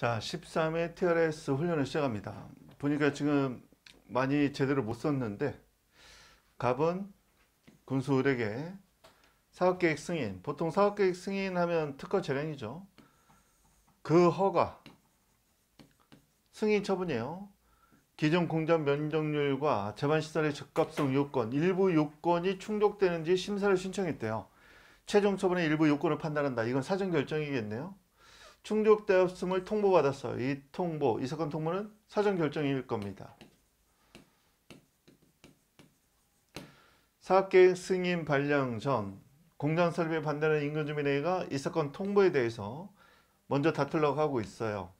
자, 13회 TRS 훈련을 시작합니다. 보니까 지금 많이 제대로 못 썼는데 갑은 군수을에게 사업계획 승인, 보통 사업계획 승인하면 특허 재량이죠. 그 허가, 승인 처분이에요. 기존 공장 면적률과 재반시설의 적합성 요건, 일부 요건이 충족되는지 심사를 신청했대요. 최종 처분의 일부 요건을 판단한다. 이건 사전 결정이겠네요. 충족되었음을 통보받았어요. 이 통보, 이 사건 통보는 사전 결정일 겁니다. 사업계획 승인 발령 전 공장 설립에 반대하는 인근 주민회의가 이 사건 통보에 대해서 먼저 다툴러 가고 있어요.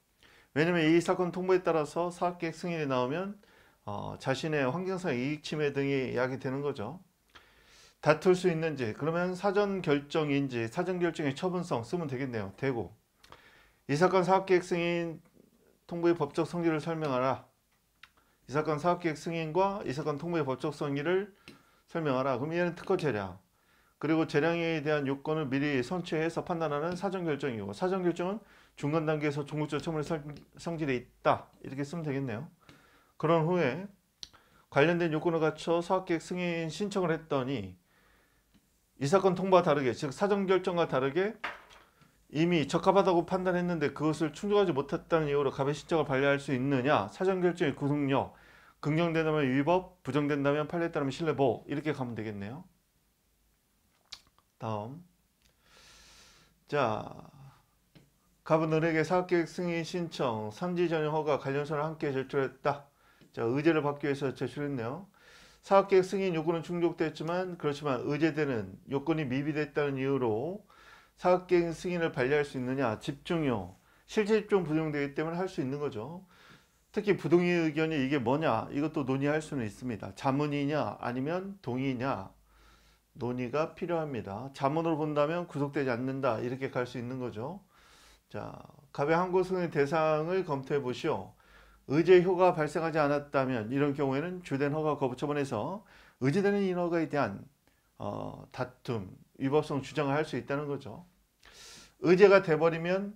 왜냐면 이 사건 통보에 따라서 사업계획 승인이 나오면 어, 자신의 환경상 이익 침해 등이 야기되는 거죠. 다툴 수 있는지 그러면 사전 결정인지 사전 결정의 처분성 쓰면 되겠네요. 되고 이 사건 사업계획 승인 통보의 법적 성질을 설명하라. 이 사건 사업계획 승인과 이 사건 통보의 법적 성질을 설명하라. 그럼 얘는 특허 재량. 그리고 재량에 대한 요건을 미리 선취해서 판단하는 사전결정이고 사전결정은 중간 단계에서 종국적 처분의 성질에 있다. 이렇게 쓰면 되겠네요. 그런 후에 관련된 요건을 갖춰 사업계획 승인 신청을 했더니 이 사건 통보와 다르게 즉 사전결정과 다르게 이미 적합하다고 판단했는데 그것을 충족하지 못했다는 이유로 갑의 신청을 반려할 수 있느냐 사전결정의 구속력 긍정된다면 위법 부정된다면 판례에 따르면 신뢰보 이렇게 가면 되겠네요 다음 자 갑은 은행에 사업계획 승인 신청 상지 전용 허가 관련서를 함께 제출했다 자 의제를 받기 위해서 제출했네요 사업계획 승인 요건은 충족됐지만 그렇지만 의제되는 요건이 미비됐다는 이유로 사업계획 승인을 발리할수 있느냐 집중요 실제 집중 부정되기 때문에 할 수 있는 거죠 특히 부동의 의견이 이게 뭐냐 이것도 논의할 수는 있습니다 자문이냐 아니면 동의냐 논의가 필요합니다 자문으로 본다면 구속되지 않는다 이렇게 갈 수 있는 거죠 자 갑의 항고승의 대상을 검토해 보시오 의제 효과가 발생하지 않았다면 이런 경우에는 주된 허가 거부 처분에서 의제되는 인허가에 대한 어, 다툼, 위법성 주장을 할 수 있다는 거죠. 의제가 돼버리면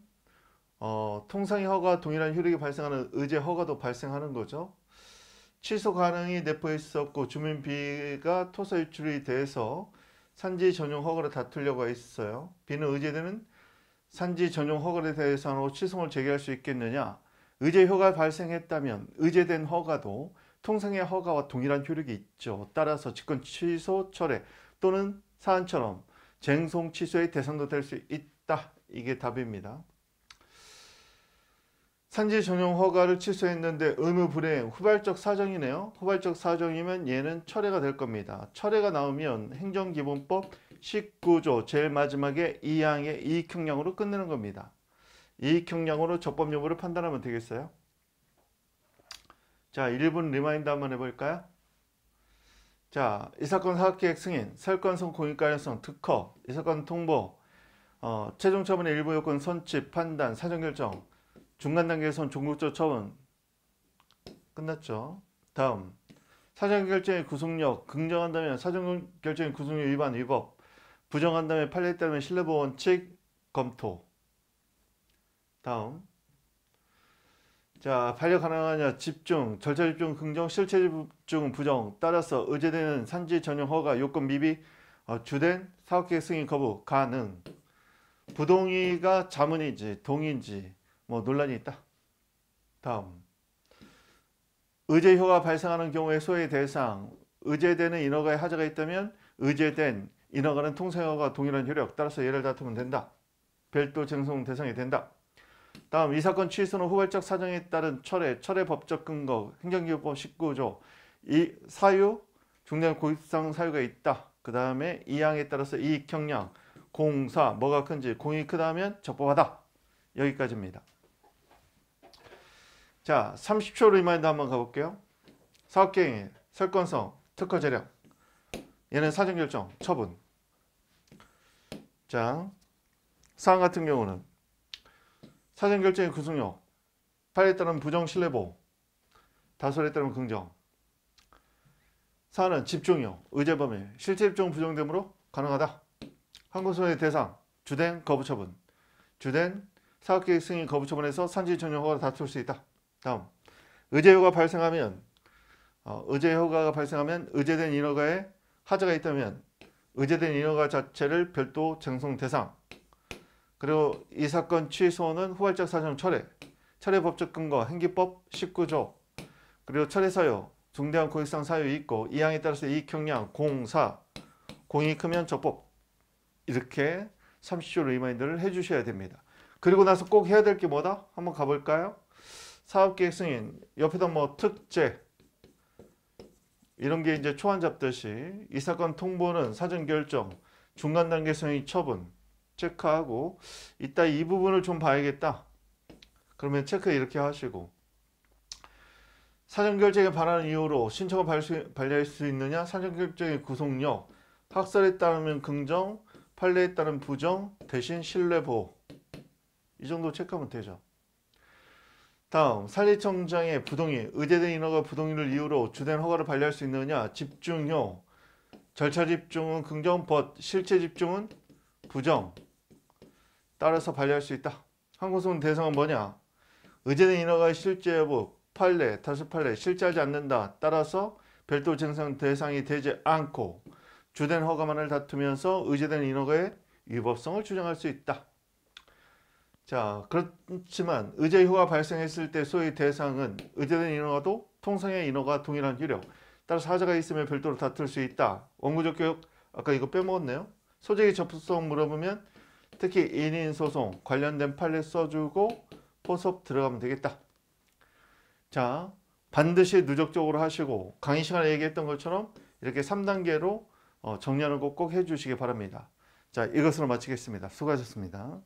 어, 통상의 허가 동일한 효력이 발생하는 의제 허가도 발생하는 거죠. 취소 가능이 내포할 수 없고 주민비가 토사 유출에 대서 산지 전용 허가를 다툴려고 했어요. 비는 의제되는 산지 전용 허가에 대해서는 취소를 제기할 수 있겠느냐. 의제 효가 발생했다면 의제된 허가도 통상의 허가와 동일한 효력이 있죠. 따라서 직권 취소 철회 또는 사안처럼 쟁송 취소의 대상도 될 수 있다. 이게 답입니다. 산지 전용 허가를 취소했는데 의무 불행 후발적 사정이네요. 후발적 사정이면 얘는 철회가 될 겁니다. 철회가 나오면 행정기본법 19조 제일 마지막에 2항의 이익형량으로 끝내는 겁니다. 이익형량으로 적법 여부를 판단하면 되겠어요. 자 1분 리마인드 한번 해볼까요? 자이 사건 사학계획 승인, 사건 선 공익 가능성 특허, 이 사건 통보, 어, 최종 처분의 일부 요건 선취, 판단, 사정결정, 중간 단계에선 종국적 처분 끝났죠. 다음 사정결정의 구속력 긍정한다면 사정결정의 구속력 위반 위법 부정한다면 판례했다면 신뢰보호 원칙 검토 다음 자 반려 가능하냐 집중 절차 집중 긍정 실체 집중 부정 따라서 의제되는 산지 전용 허가 요건 미비 어, 주된 사업계획 승인 거부 가능 부동의가 자문인지 동인지 의뭐 논란이 있다. 다음 의제효가 발생하는 경우에 소외 대상 의제되는 인허가에 하자가 있다면 의제된 인허가는 통상허가 동일한 효력 따라서 예를 다투면 된다. 별도 쟁송 대상이 된다. 다음 이 사건 취소는 후발적 사정에 따른 철회, 철회 법적 근거, 행정기법 19조, 이 사유, 중대한 고의상 사유가 있다. 그 다음에 이항에 따라서 이익 형량, 공사 뭐가 큰지 공이 크다면 적법하다. 여기까지입니다. 자 30초 리마인드 한번 가볼게요. 사업계획, 설건성, 특허 재량 얘는 사정결정, 처분 자 사항 같은 경우는 사정결정의 구속력 판례에 따르면 부정 신뢰보 다수에 따르면 긍정 사안은 집중요, 의제범위, 실질집중 부정되므로 가능하다 환경소의 대상, 주된 거부처분, 주된 사업계획 승인 거부처분에서 산지 전용 허가를 다툴 수 있다. 다음, 의제효가 발생하면 어, 의제효가가 발생하면 의제된 인허가에 하자가 있다면 의제된 인허가 자체를 별도 쟁송 대상 그리고 이 사건 취소는 후발적 사정 철회, 철회 법적 근거, 행기법 19조 그리고 철회 사유, 중대한 고익상 사유 있고 이항에 따라서 이익 형량, 공사, 공이 크면 적법 이렇게 30초 리마인드를 해주셔야 됩니다. 그리고 나서 꼭 해야 될 게 뭐다? 한번 가볼까요? 사업계획 승인, 옆에다 뭐 특제, 이런 게 이제 초안 잡듯이 이 사건 통보는 사전 결정, 중간 단계 승인 처분, 체크하고 이따 이 부분을 좀 봐야겠다. 그러면 체크 이렇게 하시고 사전 결정에 반하는 이유로 신청을 발수, 발려할 수 있느냐, 사전 결정의 구속력, 학설에 따르면 긍정, 판례에 따른 부정 대신 신뢰 보호 이 정도 체크하면 되죠. 다음 산림청장의 부동의 의대된 인허가 부동의를 이유로 주된 허가를 반려할 수 있느냐 집중요 절차 집중은 긍정 벗 실체 집중은 부정 따라서 반려할 수 있다. 항공소송 대상은 뭐냐 의제된 인허가의 실제 여부 판례 다수 판례 실제하지 않는다 따라서 별도 증상 대상이 되지 않고 주된 허가만을 다투면서 의제된 인허가의 위법성을 주장할 수 있다. 자 그렇지만 의제효가 발생했을 때 소위 대상은 의제된 인허가도 통상의 인허가 동일한 유력 따라서 자가 있으면 별도로 다툴 수 있다. 원고적 교육 아까 이거 빼먹었네요. 소재의 접속성 물어보면 특히 인인 소송 관련된 판례 써주고 포섭 들어가면 되겠다. 자 반드시 누적적으로 하시고 강의 시간에 얘기했던 것처럼 이렇게 3단계로 어, 정리하는 거꼭 해주시기 바랍니다. 자, 이것으로 마치겠습니다. 수고하셨습니다.